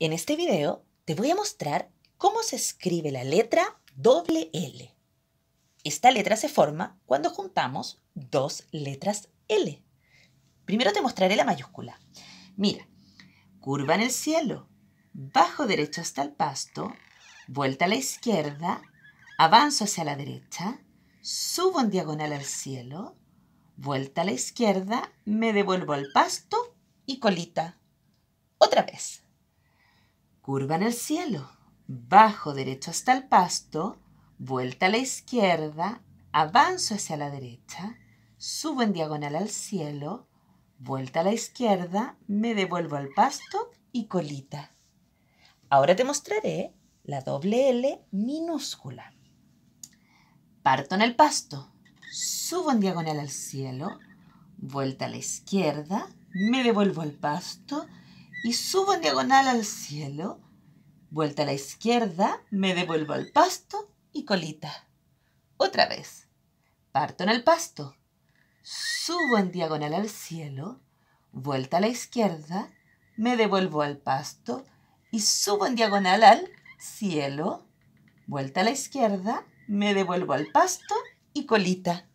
En este video te voy a mostrar cómo se escribe la letra doble L. Esta letra se forma cuando juntamos dos letras L. Primero te mostraré la mayúscula. Mira, curva en el cielo, bajo derecho hasta el pasto, vuelta a la izquierda, avanzo hacia la derecha, subo en diagonal al cielo, vuelta a la izquierda, me devuelvo al pasto y colita. Otra vez curva en el cielo, bajo derecho hasta el pasto, vuelta a la izquierda, avanzo hacia la derecha, subo en diagonal al cielo, vuelta a la izquierda, me devuelvo al pasto y colita. Ahora te mostraré la doble L minúscula. Parto en el pasto, subo en diagonal al cielo, vuelta a la izquierda, me devuelvo al pasto y subo en diagonal al cielo, vuelta a la izquierda, me devuelvo al pasto y colita. Otra vez, parto en el pasto, subo en diagonal al cielo, vuelta a la izquierda, me devuelvo al pasto y subo en diagonal al cielo, vuelta a la izquierda, me devuelvo al pasto y colita.